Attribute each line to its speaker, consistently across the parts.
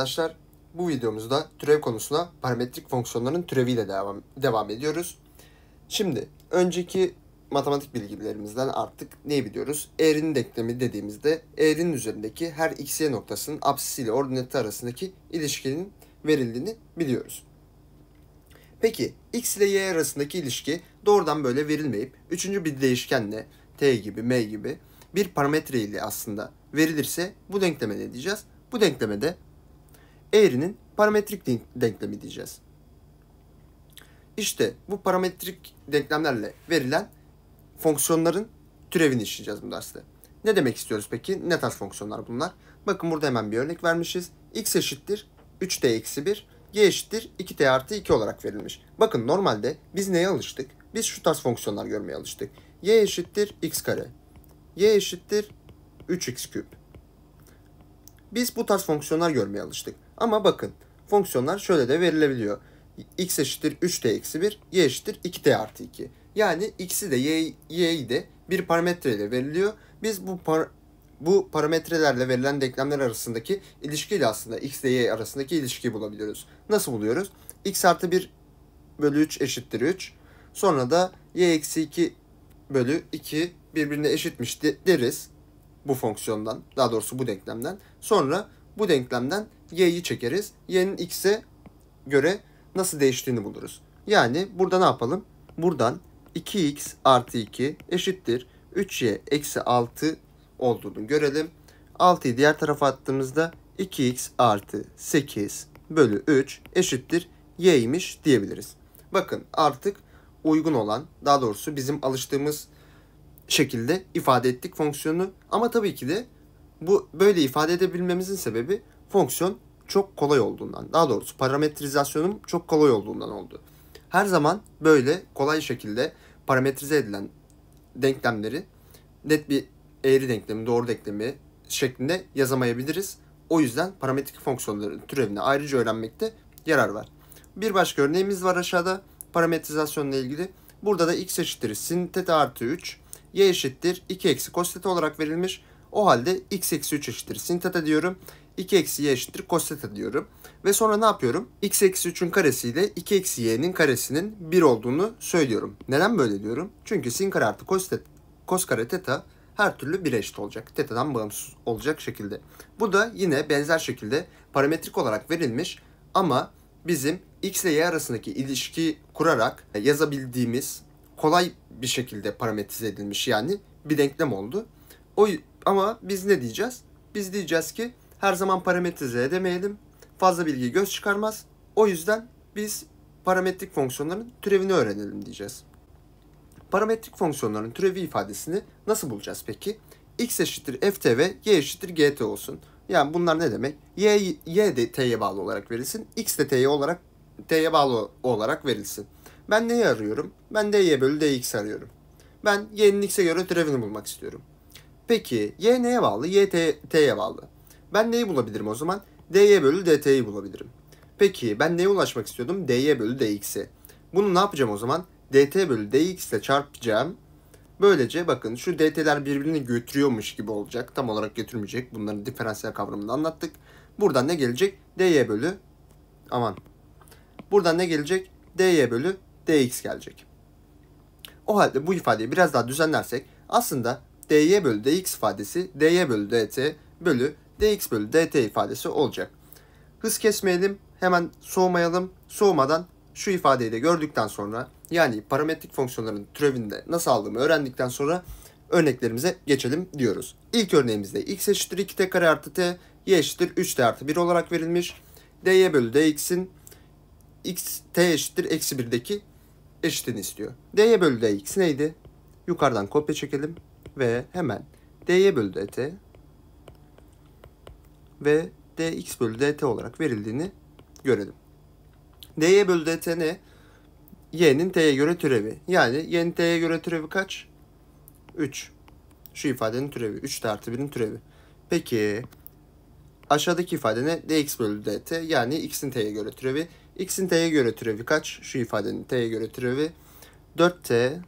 Speaker 1: arkadaşlar. Bu videomuzda türev konusuna parametrik fonksiyonların türeviyle devam, devam ediyoruz. Şimdi önceki matematik bilgilerimizden artık ne biliyoruz? Eğrinin denklemi dediğimizde eğrinin üzerindeki her x, y noktasının apsisi ile ordinatı arasındaki ilişkinin verildiğini biliyoruz. Peki x ile y arasındaki ilişki doğrudan böyle verilmeyip üçüncü bir değişkenle t gibi, m gibi bir parametre ile aslında verilirse bu denkleme ne diyeceğiz? Bu denklemede eğrinin parametrik denklemi diyeceğiz. İşte bu parametrik denklemlerle verilen fonksiyonların türevini işleyeceğiz bu derste. Ne demek istiyoruz peki? Ne tarz fonksiyonlar bunlar? Bakın burada hemen bir örnek vermişiz. x eşittir 3t eksi 1, y eşittir 2t artı 2 olarak verilmiş. Bakın normalde biz neye alıştık? Biz şu tarz fonksiyonlar görmeye alıştık. y eşittir x kare, y eşittir 3x küp. Biz bu tarz fonksiyonlar görmeye alıştık. Ama bakın fonksiyonlar şöyle de verilebiliyor. x eşittir 3t eksi 1, y eşittir 2t artı 2. Yani x'i de y'yi de bir parametreyle veriliyor. Biz bu par bu parametrelerle verilen denklemler arasındaki ilişkiyle aslında x ile y arasındaki ilişkiyi bulabiliyoruz. Nasıl buluyoruz? x artı 1 bölü 3 eşittir 3. Sonra da y eksi 2 bölü 2 birbirine eşitmiş deriz bu fonksiyondan. Daha doğrusu bu denklemden. Sonra bu denklemden y'yi çekeriz. y'nin x'e göre nasıl değiştiğini buluruz. Yani burada ne yapalım? Buradan 2x artı 2 eşittir 3y eksi 6 olduğunu görelim. 6'yı diğer tarafa attığımızda 2x artı 8 bölü 3 eşittir y'ymiş diyebiliriz. Bakın artık uygun olan daha doğrusu bizim alıştığımız şekilde ifade ettik fonksiyonu. Ama tabii ki de bu böyle ifade edebilmemizin sebebi fonksiyon çok kolay olduğundan, daha doğrusu parametrizasyonum çok kolay olduğundan oldu. Her zaman böyle kolay şekilde parametrize edilen denklemleri net bir eğri denklemi, doğru denklemi şeklinde yazamayabiliriz. O yüzden parametrik fonksiyonların türevini ayrıca öğrenmekte yarar var. Bir başka örneğimiz var aşağıda parametrizasyonla ilgili. Burada da x eşittir sin teta artı 3, y eşittir 2 eksi cos teta olarak verilmiş. O halde x eksi 3 eşittir sin teta diyorum. 2 eksi y eşittir cos theta diyorum. Ve sonra ne yapıyorum? x eksi 3'ün karesiyle 2 eksi y'nin karesinin 1 olduğunu söylüyorum. Neden böyle diyorum? Çünkü sin kare artı cos, theta, cos kare theta her türlü 1'e eşit olacak. Teta'dan bağımsız olacak şekilde. Bu da yine benzer şekilde parametrik olarak verilmiş ama bizim x ile y arasındaki ilişki kurarak yazabildiğimiz kolay bir şekilde parametrize edilmiş yani bir denklem oldu. O ama biz ne diyeceğiz? Biz diyeceğiz ki her zaman parametrize edemeyelim. Fazla bilgi göz çıkarmaz. O yüzden biz parametrik fonksiyonların türevini öğrenelim diyeceğiz. Parametrik fonksiyonların türevi ifadesini nasıl bulacağız peki? x eşittir ft ve y eşittir gt olsun. Yani bunlar ne demek? Y, y de t'ye bağlı olarak verilsin. X de t'ye olarak t'ye bağlı olarak verilsin. Ben neyi arıyorum? Ben de y bölü dx arıyorum. Ben y'nin x'e göre türevini bulmak istiyorum. Peki y neye bağlı? Y t, t'ye bağlı. Ben neyi bulabilirim o zaman? dy bölü dt'yi bulabilirim. Peki ben neye ulaşmak istiyordum? dy bölü dx'i. Bunu ne yapacağım o zaman? dt bölü dx ile çarpacağım. Böylece bakın şu dt'ler birbirini götürüyormuş gibi olacak. Tam olarak götürmeyecek. Bunların diferansiyel kavramını anlattık. Buradan ne gelecek? dy bölü aman. Buradan ne gelecek? dy bölü dx gelecek. O halde bu ifadeyi biraz daha düzenlersek aslında dy bölü dx ifadesi dy bölü dt bölü dx bölü dt ifadesi olacak. Hız kesmeyelim, hemen soğumayalım. Soğumadan şu ifadeyi de gördükten sonra yani parametrik fonksiyonların türevinde nasıl aldığımı öğrendikten sonra örneklerimize geçelim diyoruz. İlk örneğimizde x eşittir 2t kare artı t, y eşittir 3t artı 1 olarak verilmiş. dy bölü dx'in x t eşittir eksi 1'deki eşitini istiyor. dy bölü dx neydi? Yukarıdan kopya çekelim ve hemen dy bölü dt ve dx bölü dt olarak verildiğini görelim. dy bölü dt ne? y'nin t'ye göre türevi. Yani y'nin t'ye göre türevi kaç? 3. Şu ifadenin türevi. 3 artı 1'in türevi. Peki aşağıdaki ifade ne? dx bölü dt yani x'in t'ye göre türevi. x'in t'ye göre türevi kaç? Şu ifadenin t'ye göre türevi. 4t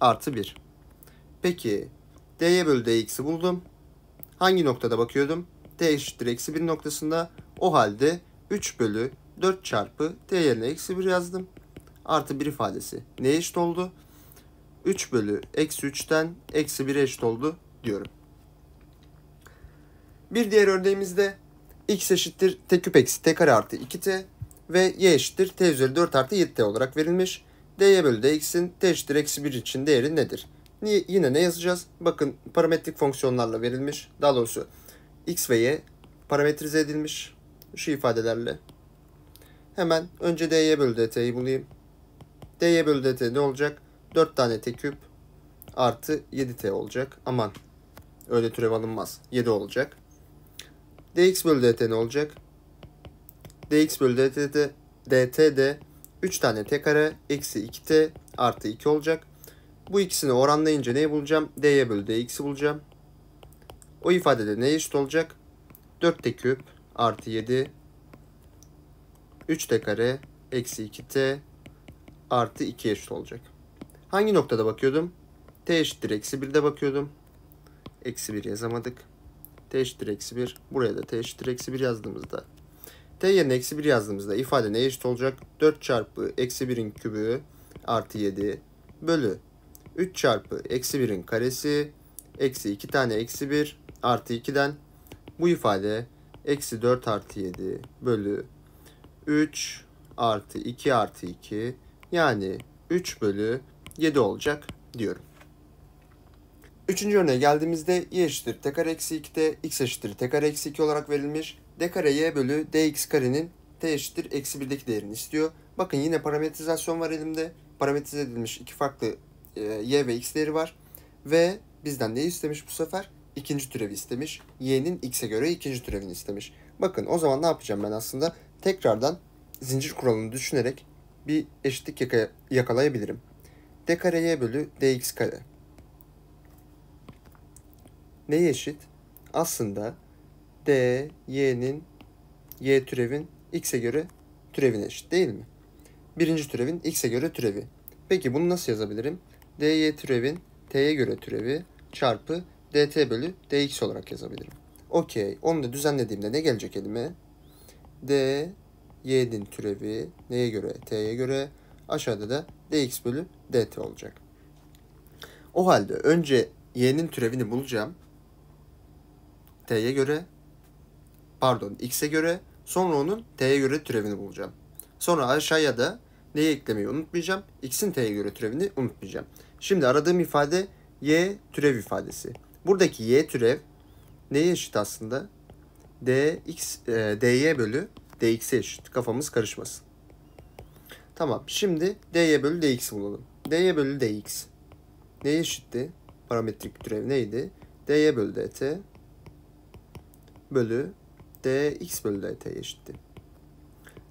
Speaker 1: artı 1. Peki dy bölü dx'i buldum. Hangi noktada bakıyordum? t eşittir eksi 1 noktasında o halde 3 bölü 4 çarpı t yerine eksi 1 yazdım. Artı 1 ifadesi neye eşit oldu? 3 bölü eksi 3'ten eksi 1'e eşit oldu diyorum. Bir diğer örneğimizde x eşittir t küp eksi t kare artı 2t ve y eşittir t üzeri 4 artı 7t olarak verilmiş. dy bölü dx'in t eşittir eksi 1 için değeri nedir? Niye, yine ne yazacağız? Bakın parametrik fonksiyonlarla verilmiş. Daha doğrusu x ve y parametrize edilmiş şu ifadelerle. Hemen önce dy bölü dt'yi bulayım. dy bölü dt ne olacak? 4 tane t küp artı 7t olacak. Aman öyle türev alınmaz. 7 olacak. dx bölü dt ne olacak? dx bölü dt de, dt de 3 tane t kare eksi 2t artı 2 olacak. Bu ikisini oranlayınca neyi bulacağım? dy bölü dx'i bulacağım. O ifadede ne eşit olacak? 4t küp artı 7 3t kare eksi 2t artı 2 eşit olacak. Hangi noktada bakıyordum? t eşittir eksi 1'de bakıyordum. Eksi 1 yazamadık. t eşittir eksi 1. Buraya da t eşittir eksi 1 yazdığımızda. t yerine eksi 1 yazdığımızda ifade ne eşit olacak? 4 çarpı eksi 1'in kübü artı 7 bölü 3 çarpı eksi 1'in karesi eksi 2 tane eksi 1 artı 2'den bu ifade eksi 4 artı 7 bölü 3 artı 2 artı 2 yani 3 bölü 7 olacak diyorum. Üçüncü örneğe geldiğimizde y eşittir t kare eksi 2'de x eşittir t kare eksi 2 olarak verilmiş. d kare y bölü dx karenin t eşittir eksi 1'deki değerini istiyor. Bakın yine parametrizasyon var elimde. Parametrize edilmiş iki farklı e, y ve x değeri var. Ve bizden neyi istemiş bu sefer? ikinci türevi istemiş. Y'nin x'e göre ikinci türevini istemiş. Bakın o zaman ne yapacağım ben aslında? Tekrardan zincir kuralını düşünerek bir eşitlik yaka yakalayabilirim. d kare y bölü dx kare. Neye eşit? Aslında d, y'nin, y türevin x'e göre türevine eşit değil mi? Birinci türevin x'e göre türevi. Peki bunu nasıl yazabilirim? dy türevin t'ye göre türevi çarpı dt bölü dx olarak yazabilirim. Okey. Onu da düzenlediğimde ne gelecek elime? d y'nin türevi neye göre? t'ye göre. Aşağıda da dx bölü dt olacak. O halde önce y'nin türevini bulacağım. t'ye göre. Pardon x'e göre. Sonra onun t'ye göre türevini bulacağım. Sonra aşağıya da neyi eklemeyi unutmayacağım. X'in t'ye göre türevini unutmayacağım. Şimdi aradığım ifade y türev ifadesi. Buradaki y türev neye eşit aslında? dx, e, dy bölü dx'e eşit. Kafamız karışmasın. Tamam. Şimdi dy bölü dx bulalım. dy bölü dx. Neye eşitti? Parametrik türev neydi? dy bölü dt bölü dx bölü dt eşitti.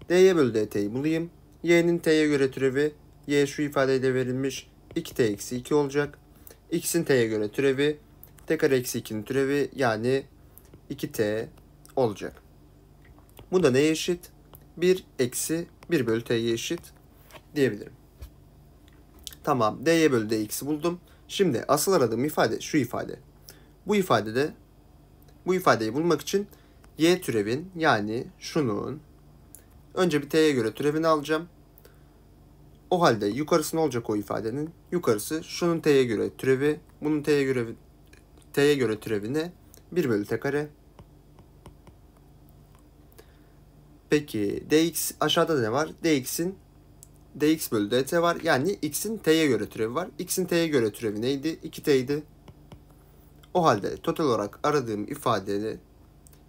Speaker 1: dy bölü dt'yi bulayım. y'nin t'ye göre türevi y şu ifadeyle verilmiş 2t eksi 2 olacak. x'in t'ye göre türevi Tekrar eksi 2'nin türevi yani 2t olacak. Bu da neye eşit? 1 eksi 1 bölü t'ye eşit diyebilirim. Tamam d'ye bölü dx'i buldum. Şimdi asıl aradığım ifade şu ifade. Bu ifadede bu ifadeyi bulmak için y türevin yani şunun önce bir t'ye göre türevini alacağım. O halde yukarısı ne olacak o ifadenin? Yukarısı şunun t'ye göre türevi, bunun t'ye göre T'ye göre türevini ne? 1 bölü T kare. Peki dx aşağıda ne var? dx'in dx bölü dt var. Yani x'in t'ye göre türevi var. x'in t'ye göre türevi neydi? 2t idi. O halde total olarak aradığım ifade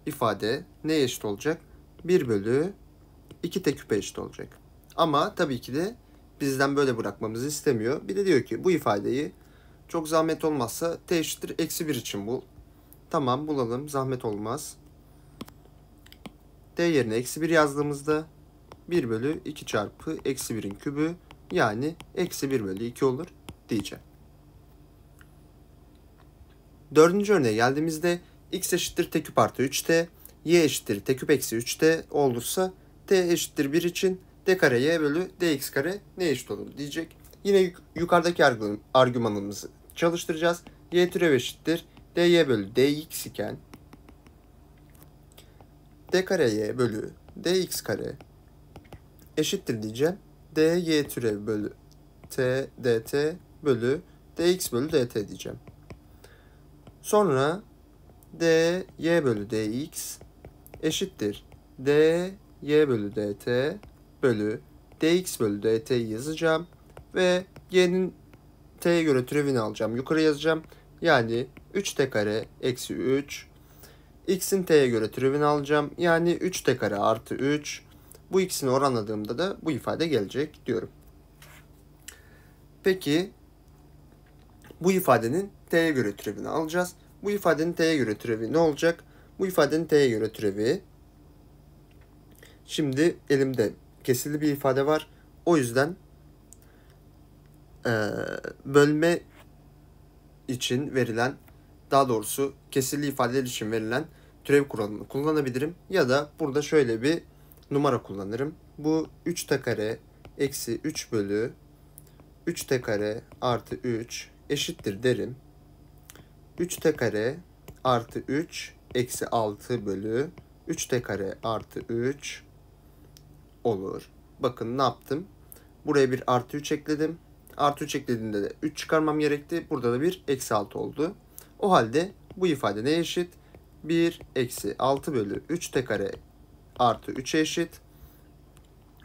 Speaker 1: ifade neye eşit olacak? 1 bölü 2t küpe eşit olacak. Ama tabii ki de bizden böyle bırakmamızı istemiyor. Bir de diyor ki bu ifadeyi çok zahmet olmazsa t eşittir eksi 1 için bul. Tamam bulalım zahmet olmaz. D yerine eksi 1 yazdığımızda 1 bölü 2 çarpı eksi 1'in kübü yani eksi 1 bölü 2 olur diyeceğim. Dördüncü örneğe geldiğimizde x eşittir t küp artı 3t, y eşittir t küp eksi 3t olursa t eşittir 1 için d kare y bölü dx kare ne eşit olur diyecek. Yine yukarıdaki argümanımızı çalıştıracağız. Y türev eşittir. dy bölü dx iken d kare y bölü dx kare eşittir diyeceğim. dy türev bölü t dt bölü dx bölü dt diyeceğim. Sonra dy bölü dx eşittir dy bölü dt bölü dx bölü dt yazacağım ve y'nin t'ye göre türevini alacağım. Yukarı yazacağım. Yani 3t kare eksi 3. x'in t'ye göre türevini alacağım. Yani 3t kare artı 3. Bu ikisini oranladığımda da bu ifade gelecek diyorum. Peki bu ifadenin t'ye göre türevini alacağız. Bu ifadenin t'ye göre türevi ne olacak? Bu ifadenin t'ye göre türevi. Şimdi elimde kesirli bir ifade var. O yüzden e, bölme için verilen daha doğrusu kesirli ifadeler için verilen türev kuralını kullanabilirim. Ya da burada şöyle bir numara kullanırım. Bu 3t kare eksi 3 bölü 3t kare artı 3 eşittir derim. 3t kare artı 3 eksi 6 bölü 3t kare artı 3 olur. Bakın ne yaptım? Buraya bir artı 3 ekledim artı 3 eklediğinde de 3 çıkarmam gerekti. Burada da bir eksi 6 oldu. O halde bu ifade neye eşit? 1 eksi 6 bölü 3 t kare artı 3'e eşit.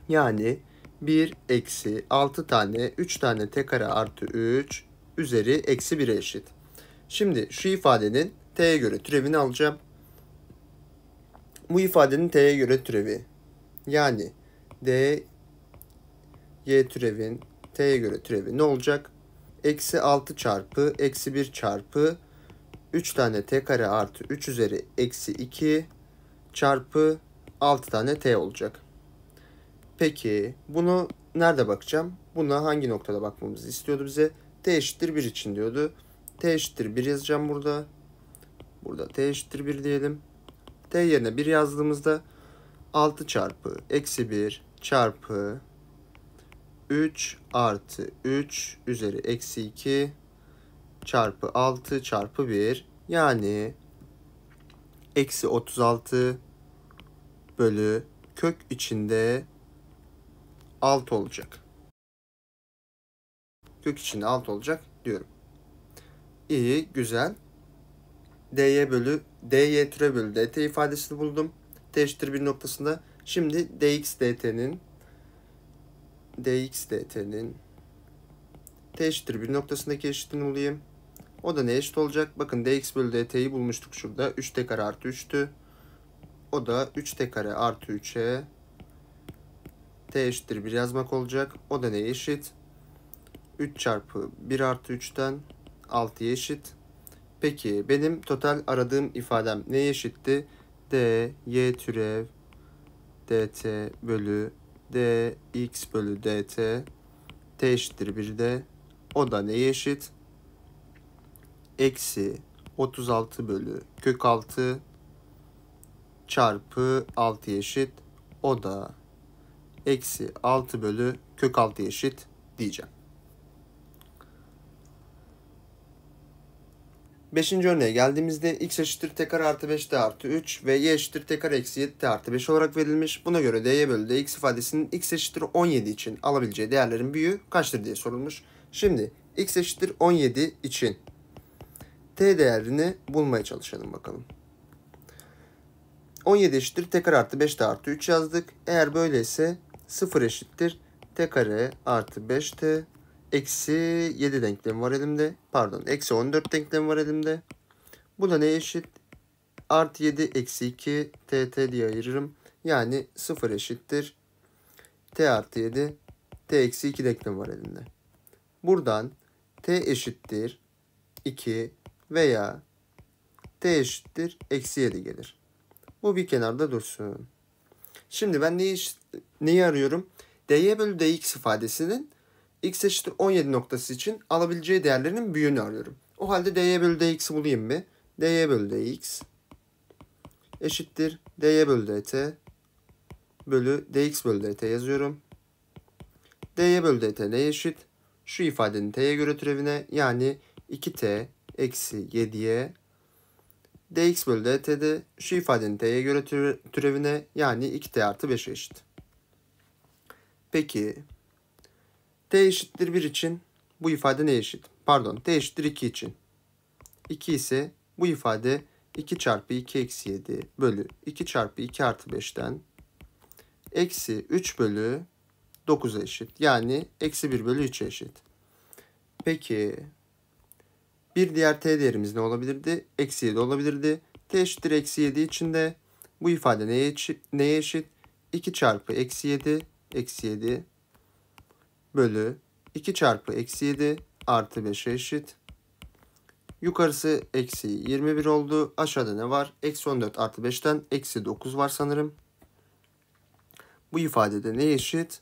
Speaker 1: Yani 1 eksi 6 tane 3 tane t kare artı 3 üzeri eksi 1'e eşit. Şimdi şu ifadenin t'ye göre türevini alacağım. Bu ifadenin t'ye göre türevi. Yani d y türevin t'ye göre türevi ne olacak? Eksi 6 çarpı eksi 1 çarpı 3 tane t kare artı 3 üzeri eksi 2 çarpı 6 tane t olacak. Peki bunu nerede bakacağım? Buna hangi noktada bakmamızı istiyordu bize? t eşittir 1 için diyordu. t eşittir 1 yazacağım burada. Burada t eşittir 1 diyelim. t yerine 1 yazdığımızda 6 çarpı eksi 1 çarpı 3 artı 3 üzeri eksi 2 çarpı 6 çarpı 1. Yani eksi 36 bölü kök içinde 6 olacak. Kök içinde 6 olacak diyorum. İyi, güzel. dy bölü dy türe bölü dt ifadesini buldum. T eşittir bir noktasında. Şimdi dx dt'nin dx dt'nin t eşittir 1 noktasındaki eşitliğini bulayım. O da ne eşit olacak? Bakın dx bölü dt'yi bulmuştuk şurada. 3t kare artı 3'tü. O da 3t kare artı 3'e t eşittir 1 yazmak olacak. O da neye eşit? 3 çarpı 1 artı 3'ten 6'ya eşit. Peki benim total aradığım ifadem neye eşitti? d y türev dt bölü dx bölü dt t eşittir bir de o da neye eşit? Eksi 36 bölü kök 6 çarpı 6 eşit. O da eksi 6 bölü kök 6 eşit diyeceğim. Beşinci örneğe geldiğimizde x eşittir tekrar artı 5t artı 3 ve y eşittir tekrar eksi 7t artı 5 olarak verilmiş. Buna göre dy bölü dx ifadesinin x eşittir 17 için alabileceği değerlerin büyüğü kaçtır diye sorulmuş. Şimdi x eşittir 17 için t değerini bulmaya çalışalım bakalım. 17 eşittir t kare artı 5t artı 3 yazdık. Eğer böyleyse 0 eşittir t kare artı 5t Eksi 7 denklem var elimde. Pardon eksi 14 denklem var elimde. Bu da ne eşit? Artı 7 eksi 2 tt diye ayırırım. Yani 0 eşittir. t artı 7 t eksi 2 denklem var elimde. Buradan t eşittir 2 veya t eşittir eksi 7 gelir. Bu bir kenarda dursun. Şimdi ben neyi, neyi arıyorum? dy bölü dx ifadesinin x eşittir 17 noktası için alabileceği değerlerin büyüğünü arıyorum. O halde dy bölü dx'i bulayım mı? dy bölü dx eşittir dy bölü dt bölü dx bölü dt yazıyorum. dy bölü dt neye eşit? Şu ifadenin t'ye göre türevine yani 2t eksi 7'ye dx bölü dt de şu ifadenin t'ye göre türevine yani 2t artı 5'e eşit. Peki t eşittir 1 için bu ifade ne eşit? Pardon t eşittir 2 için. 2 ise bu ifade 2 çarpı 2 eksi 7 bölü 2 çarpı 2 artı 5'ten eksi 3 bölü 9'a eşit. Yani eksi 1 bölü 3'e eşit. Peki bir diğer t değerimiz ne olabilirdi? Eksi 7 olabilirdi. t eşittir eksi 7 için de bu ifade neye eşit? Neye eşit? 2 çarpı eksi 7 eksi 7 bölü 2 çarpı eksi 7 artı 5'e eşit. Yukarısı eksi 21 oldu. Aşağıda ne var? Eksi 14 artı 5'ten eksi 9 var sanırım. Bu ifadede ne eşit?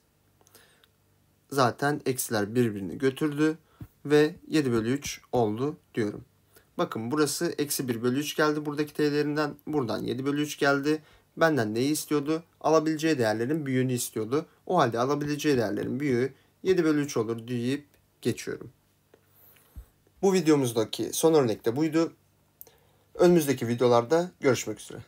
Speaker 1: Zaten eksiler birbirini götürdü ve 7 bölü 3 oldu diyorum. Bakın burası eksi 1 bölü 3 geldi buradaki t'lerinden. Buradan 7 bölü 3 geldi. Benden neyi istiyordu? Alabileceği değerlerin büyüğünü istiyordu. O halde alabileceği değerlerin büyüğü 7 bölü 3 olur deyip geçiyorum. Bu videomuzdaki son örnek de buydu. Önümüzdeki videolarda görüşmek üzere.